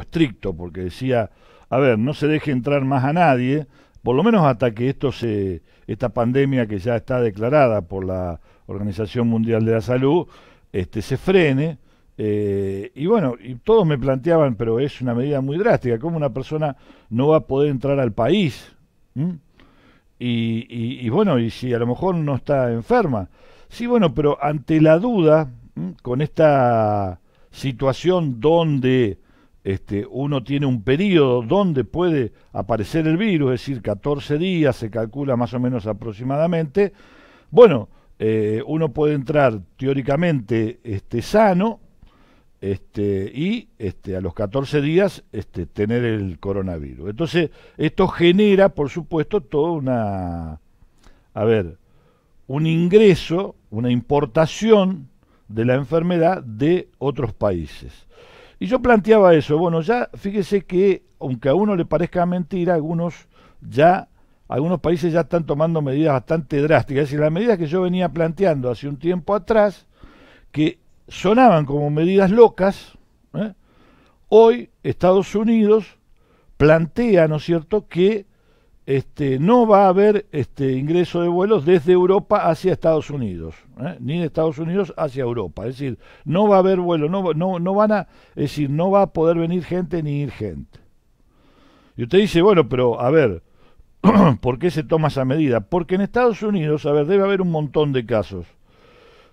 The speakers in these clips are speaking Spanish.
estricto, porque decía, a ver, no se deje entrar más a nadie, por lo menos hasta que esto se, esta pandemia que ya está declarada por la Organización Mundial de la Salud, este, se frene. Eh, y bueno, y todos me planteaban, pero es una medida muy drástica, ¿cómo una persona no va a poder entrar al país? ¿Mm? Y, bueno, y si a lo mejor no está enferma. Sí, bueno, pero ante la duda, con esta situación donde este, uno tiene un periodo donde puede aparecer el virus, es decir, 14 días se calcula más o menos aproximadamente, bueno, eh, uno puede entrar teóricamente este, sano este, y este, a los 14 días este, tener el coronavirus. Entonces, esto genera, por supuesto, toda una, a ver, un ingreso, una importación de la enfermedad de otros países. Y yo planteaba eso, bueno, ya fíjese que aunque a uno le parezca mentira, algunos ya algunos países ya están tomando medidas bastante drásticas. Es decir, las medidas que yo venía planteando hace un tiempo atrás, que sonaban como medidas locas, ¿eh? hoy Estados Unidos plantea, ¿no es cierto?, que este, no va a haber este, ingreso de vuelos desde Europa hacia Estados Unidos, ¿eh? ni de Estados Unidos hacia Europa. Es decir, no va a haber vuelo, no, no, no van a, decir, no va a poder venir gente ni ir gente. Y usted dice, bueno, pero a ver, ¿por qué se toma esa medida? Porque en Estados Unidos, a ver, debe haber un montón de casos,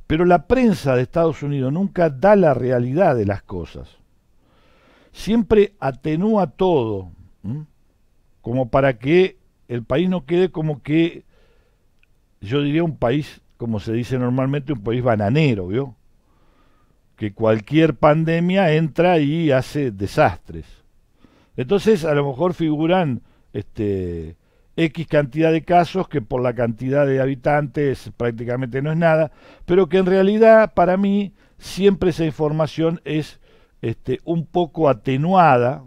pero la prensa de Estados Unidos nunca da la realidad de las cosas. Siempre atenúa todo, como para que el país no quede como que, yo diría un país, como se dice normalmente, un país bananero, ¿vio? Que cualquier pandemia entra y hace desastres. Entonces, a lo mejor figuran este, X cantidad de casos que por la cantidad de habitantes prácticamente no es nada, pero que en realidad para mí siempre esa información es este, un poco atenuada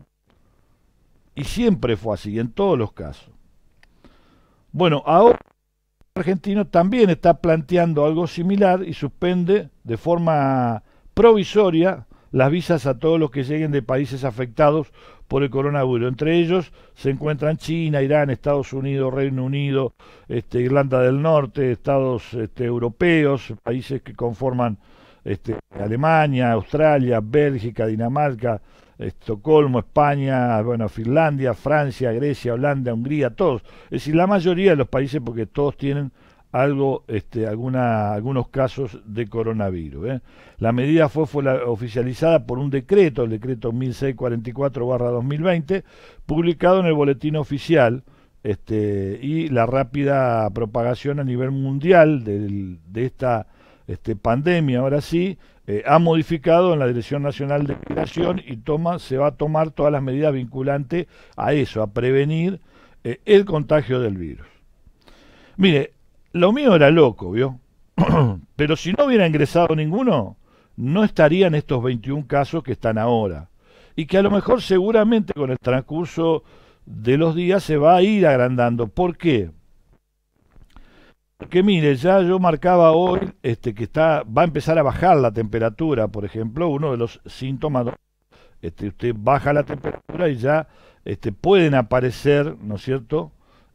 y siempre fue así en todos los casos. Bueno, ahora el argentino también está planteando algo similar y suspende de forma provisoria las visas a todos los que lleguen de países afectados por el coronavirus. Entre ellos se encuentran China, Irán, Estados Unidos, Reino Unido, este, Irlanda del Norte, estados este, europeos, países que conforman este, Alemania, Australia, Bélgica, Dinamarca, Estocolmo, España, bueno, Finlandia, Francia, Grecia, Holanda, Hungría, todos. Es decir, la mayoría de los países, porque todos tienen algo, este, alguna, algunos casos de coronavirus. ¿eh? La medida fue, oficializada por un decreto, el decreto 1644-2020, publicado en el boletín oficial. Este, y la rápida propagación a nivel mundial de esta este, pandemia, ahora sí, eh, ha modificado en la Dirección Nacional de Migración y toma, se va a tomar todas las medidas vinculantes a eso, a prevenir eh, el contagio del virus. Mire, lo mío era loco, ¿vio? Pero si no hubiera ingresado ninguno, no estarían estos 21 casos que están ahora. Y que a lo mejor seguramente con el transcurso de los días se va a ir agrandando. ¿Por qué? que mire, ya yo marcaba hoy este, que está, va a empezar a bajar la temperatura, por ejemplo, uno de los síntomas, este, usted baja la temperatura y ya este, pueden aparecer, ¿no es cierto?,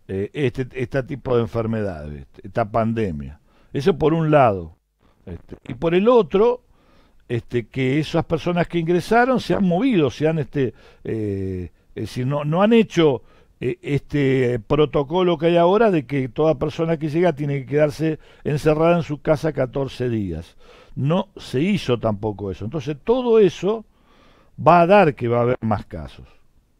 eh, este, este tipo de enfermedades, este, esta pandemia. Eso por un lado. Este, y por el otro, este, que esas personas que ingresaron se han movido, se han, este, eh, es decir, no, no han hecho eh, este protocolo que hay ahora de que toda persona que llega tiene que quedarse encerrada en su casa 14 días. No se hizo tampoco eso. Entonces todo eso va a dar que va a haber más casos.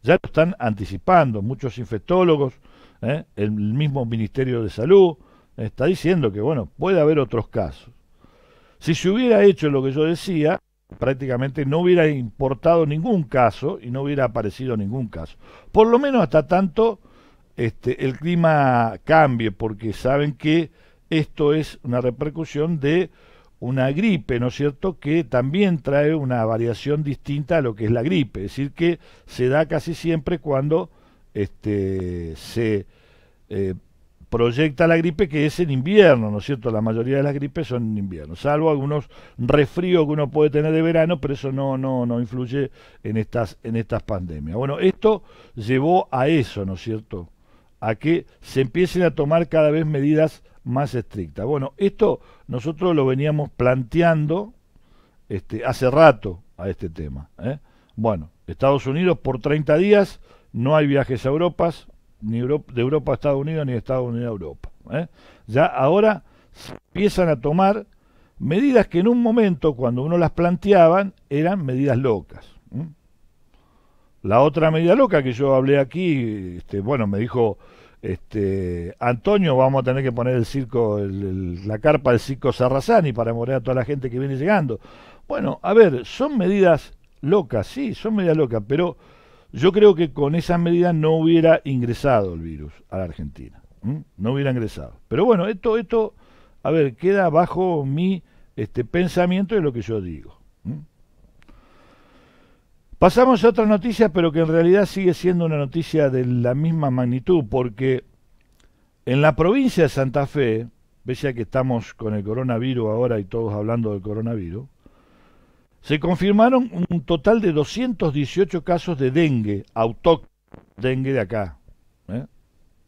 Ya lo están anticipando muchos infectólogos, ¿eh? el mismo Ministerio de Salud está diciendo que bueno, puede haber otros casos. Si se hubiera hecho lo que yo decía, prácticamente no hubiera importado ningún caso y no hubiera aparecido ningún caso. Por lo menos hasta tanto este, el clima cambie, porque saben que esto es una repercusión de una gripe, ¿no es cierto?, que también trae una variación distinta a lo que es la gripe, es decir, que se da casi siempre cuando este, se eh, proyecta la gripe que es en invierno, ¿no es cierto? La mayoría de las gripes son en invierno, salvo algunos resfríos que uno puede tener de verano, pero eso no, no, no influye en estas, en estas pandemias. Bueno, esto llevó a eso, ¿no es cierto? A que se empiecen a tomar cada vez medidas más estrictas. Bueno, esto nosotros lo veníamos planteando este, hace rato a este tema. ¿eh? Bueno, Estados Unidos por 30 días, no hay viajes a Europa, ni de Europa a Estados Unidos ni de Estados Unidos a Europa. ¿eh? Ya ahora empiezan a tomar medidas que en un momento, cuando uno las planteaban, eran medidas locas. La otra medida loca que yo hablé aquí, este, bueno, me dijo este, Antonio, vamos a tener que poner el circo, la carpa del circo Sarrazani para morir a toda la gente que viene llegando. Bueno, a ver, son medidas locas, sí, son medidas locas, pero yo creo que con esas medidas no hubiera ingresado el virus a la Argentina. No hubiera ingresado. Pero bueno, esto, esto, a ver, queda bajo mi este, pensamiento de lo que yo digo. Pasamos a otra noticia, pero que en realidad sigue siendo una noticia de la misma magnitud, porque en la provincia de Santa Fe, pese ya que estamos con el coronavirus ahora y todos hablando del coronavirus, se confirmaron un total de 218 casos de dengue, autóctono, dengue de acá, ¿eh?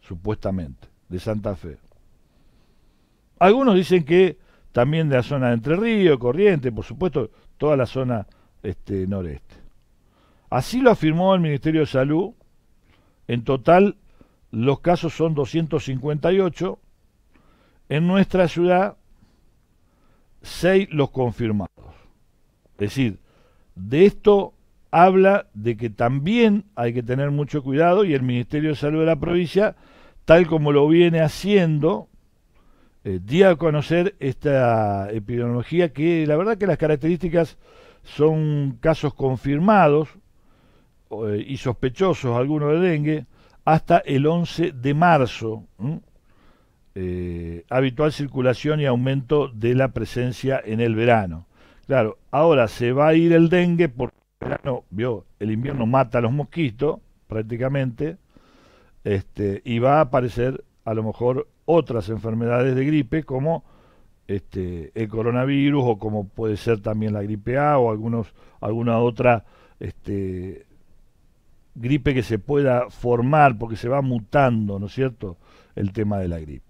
supuestamente, de Santa Fe. Algunos dicen que también de la zona de Entre Ríos, Corrientes, por supuesto, toda la zona este, noreste. Así lo afirmó el Ministerio de Salud. En total, los casos son 258. En nuestra ciudad, 6 los confirmados. Es decir, de esto habla de que también hay que tener mucho cuidado y el Ministerio de Salud de la provincia, tal como lo viene haciendo, eh, a conocer esta epidemiología que la verdad que las características son casos confirmados eh, y sospechosos, algunos de dengue, hasta el 11 de marzo. Eh, habitual circulación y aumento de la presencia en el verano. Claro, ahora se va a ir el dengue porque el verano, vio, el invierno mata a los mosquitos prácticamente, este, y va a aparecer a lo mejor otras enfermedades de gripe como este, el coronavirus o como puede ser también la gripe A o algunos, alguna otra este, gripe que se pueda formar porque se va mutando, ¿no es cierto?, el tema de la gripe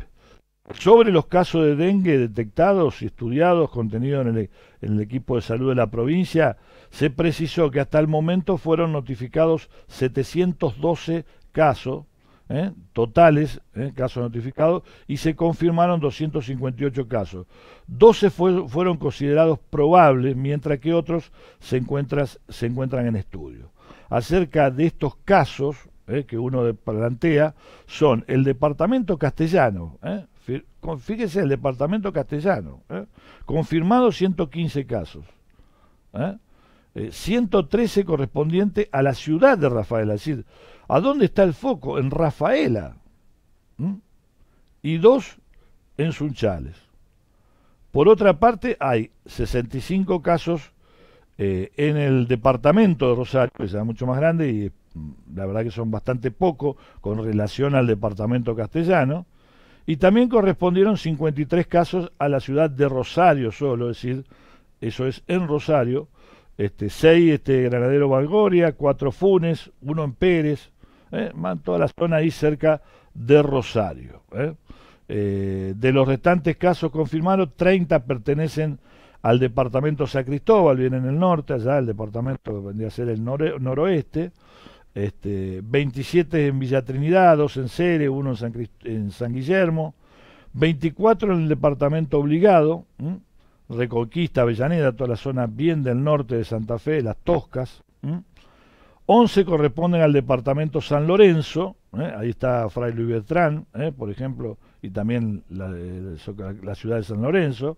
sobre los casos de dengue detectados y estudiados contenidos en el, equipo de salud de la provincia, se precisó que hasta el momento fueron notificados 712 casos ¿eh? totales, ¿eh? casos notificados, y se confirmaron 258 casos. 12 fueron considerados probables, mientras que otros se, encuentran, en estudio. Acerca de estos casos, ¿eh? que uno plantea son el departamento castellano, ¿eh? fíjese, el departamento castellano, ¿eh? confirmados 115 casos, 113 ¿eh? Eh, correspondiente a la ciudad de Rafaela, es decir, ¿a dónde está el foco? En Rafaela, y dos en Sunchales. Por otra parte, hay 65 casos en el departamento de Rosario, que es mucho más grande y mm, la verdad que son bastante poco con relación al departamento castellano, y también correspondieron 53 casos a la ciudad de Rosario solo, es decir, eso es en Rosario, este, 6 este, Granadero Valgoria, 4 Funes, 1 en Pérez, ¿eh? toda la zona ahí cerca de Rosario. ¿eh? Eh, de los restantes casos confirmados, 30 pertenecen al departamento San Cristóbal, viene en el norte, allá el departamento vendría a ser el noroeste, este, 27 en Villa Trinidad, 2 en Cere, 1 en San, Guillermo, 24 en el departamento obligado, Reconquista, Avellaneda, toda la zona bien del norte de Santa Fe, las Toscas, 11 corresponden al departamento San Lorenzo, ¿eh? ahí está Fray Luis Bertrán, ¿eh? por ejemplo, y también la, eh, la, ciudad de San Lorenzo,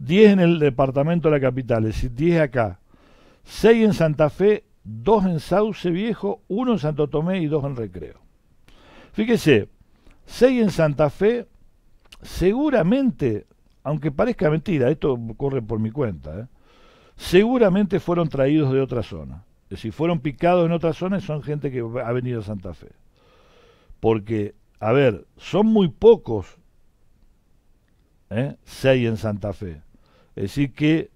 10 en el departamento de la capital, es decir, 10 acá, 6 en Santa Fe, dos en Sauce Viejo, uno en Santo Tomé y dos en Recreo. Fíjese, seis en Santa Fe, seguramente, aunque parezca mentira, esto corre por mi cuenta, ¿eh? seguramente fueron traídos de otra zona. Es fueron picados en otra zona son gente que ha venido a Santa Fe. Porque, a ver, son muy pocos, ¿eh? seis en Santa Fe. Es decir, que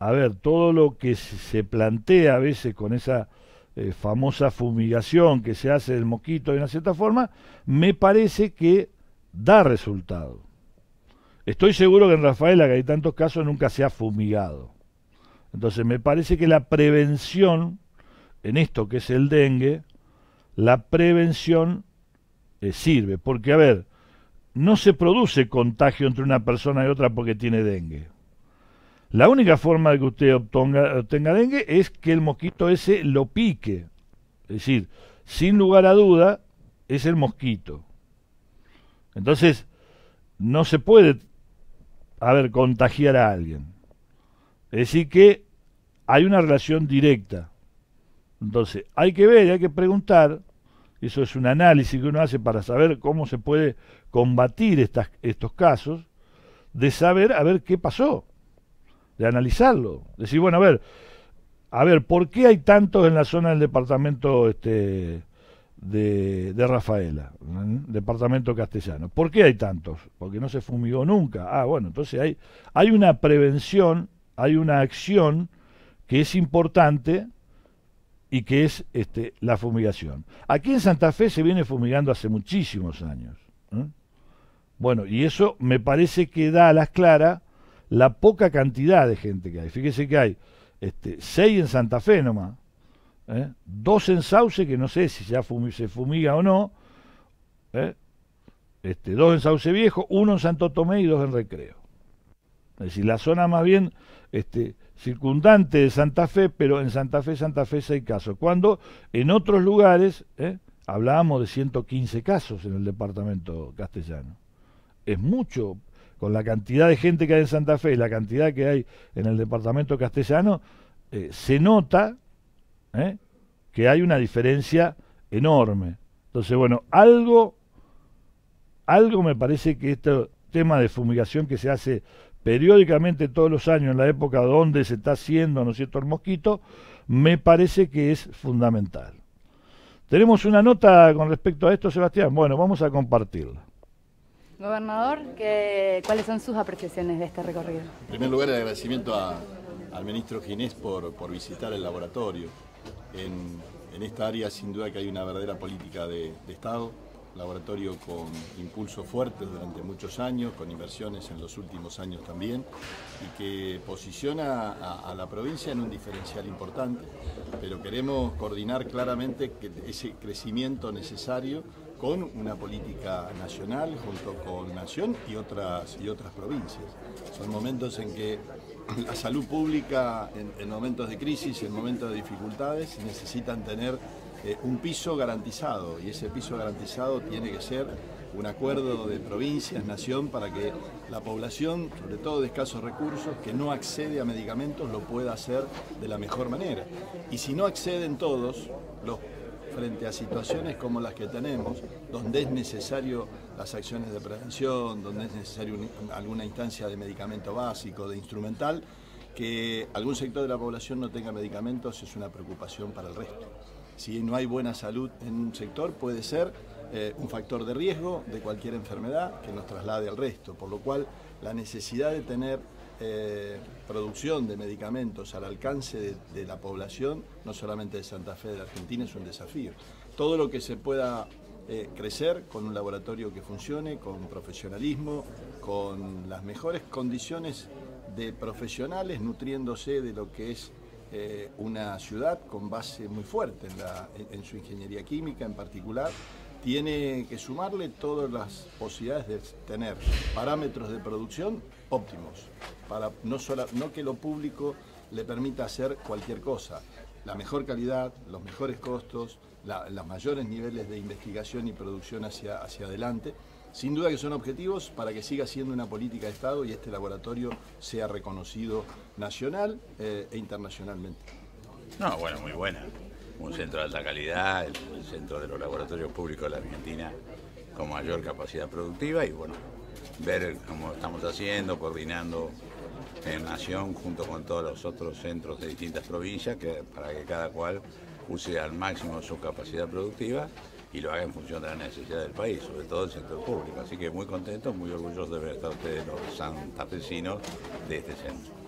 a ver, todo lo que se plantea a veces con esa eh, famosa fumigación que se hace del mosquito de una cierta forma, me parece que da resultado. Estoy seguro que en Rafaela, que hay tantos casos, nunca se ha fumigado. Entonces me parece que la prevención, en esto que es el dengue, la prevención eh, sirve. Porque, a ver, no se produce contagio entre una persona y otra porque tiene dengue. La única forma de que usted obtenga, dengue es que el mosquito ese lo pique. Es decir, sin lugar a duda, es el mosquito. Entonces, no se puede, a ver, contagiar a alguien. Es decir, que hay una relación directa. Entonces, hay que ver, hay que preguntar, eso es un análisis que uno hace para saber cómo se puede combatir estas, estos casos, de saber a ver qué pasó de analizarlo. Decir, bueno, a ver, a ver, ¿por qué hay tantos en la zona del departamento este, de, Rafaela, departamento castellano? ¿Por qué hay tantos? Porque no se fumigó nunca. Ah, bueno, entonces hay, hay una prevención, hay una acción que es importante y que es este, la fumigación. Aquí en Santa Fe se viene fumigando hace muchísimos años. ¿eh? Bueno, y eso me parece que da a las claras la poca cantidad de gente que hay. Fíjese que hay este, seis en Santa Fe nomás, ¿eh? dos en Sauce, que no sé si ya se fumiga o no, ¿eh? este, dos en Sauce Viejo, uno en Santo Tomé y dos en Recreo. Es decir, la zona más bien este, circundante de Santa Fe, pero en Santa Fe, Santa Fe seis casos. Cuando en otros lugares, ¿eh? hablábamos de 115 casos en el departamento castellano. Es mucho con la cantidad de gente que hay en Santa Fe y la cantidad que hay en el departamento castellano, eh, se nota eh, que hay una diferencia enorme. Entonces, bueno, algo, algo me parece que este tema de fumigación que se hace periódicamente todos los años en la época donde se está haciendo, ¿no es cierto?, el mosquito, me parece que es fundamental. Tenemos una nota con respecto a esto, Sebastián. Bueno, vamos a compartirla. Gobernador, ¿cuáles son sus apreciaciones de este recorrido? En primer lugar, el agradecimiento al ministro Ginés por, por visitar el laboratorio. En, esta área sin duda que hay una verdadera política de, Estado, laboratorio con impulso fuerte durante muchos años, con inversiones en los últimos años también, y que posiciona a, la provincia en un diferencial importante, pero queremos coordinar claramente que ese crecimiento necesario con una política nacional junto con Nación y otras, y otras provincias. Son momentos en que la salud pública, en, momentos de crisis, y en momentos de dificultades, necesitan tener eh, un piso garantizado y ese piso garantizado tiene que ser un acuerdo de provincias, nación, para que la población, sobre todo de escasos recursos, que no accede a medicamentos, lo pueda hacer de la mejor manera. Y si no acceden todos, los frente a situaciones como las que tenemos, donde es necesario las acciones de prevención, donde es necesario alguna instancia de medicamento básico, de instrumental, que algún sector de la población no tenga medicamentos es una preocupación para el resto. Si no hay buena salud en un sector, puede ser eh, un factor de riesgo de cualquier enfermedad que nos traslade al resto, por lo cual la necesidad de tener eh, producción de medicamentos al alcance de, la población, no solamente de Santa Fe, de la Argentina, es un desafío. Todo lo que se pueda eh, crecer con un laboratorio que funcione, con profesionalismo, con las mejores condiciones de profesionales nutriéndose de lo que es una ciudad con base muy fuerte en su ingeniería química en particular tiene que sumarle todas las posibilidades de tener parámetros de producción óptimos, para no, que lo público le permita hacer cualquier cosa, la mejor calidad, los mejores costos, los mayores niveles de investigación y producción hacia, adelante. Sin duda que son objetivos para que siga siendo una política de Estado y este laboratorio sea reconocido nacional eh, e internacionalmente. No, bueno, muy buena un centro de alta calidad, el, centro de los laboratorios públicos de la Argentina con mayor capacidad productiva y bueno, ver cómo estamos haciendo, coordinando en Nación junto con todos los otros centros de distintas provincias que, para que cada cual use al máximo su capacidad productiva y lo haga en función de la necesidad del país, sobre todo el centro público. Así que muy contento, muy orgulloso de ver a ustedes los santafesinos de este centro.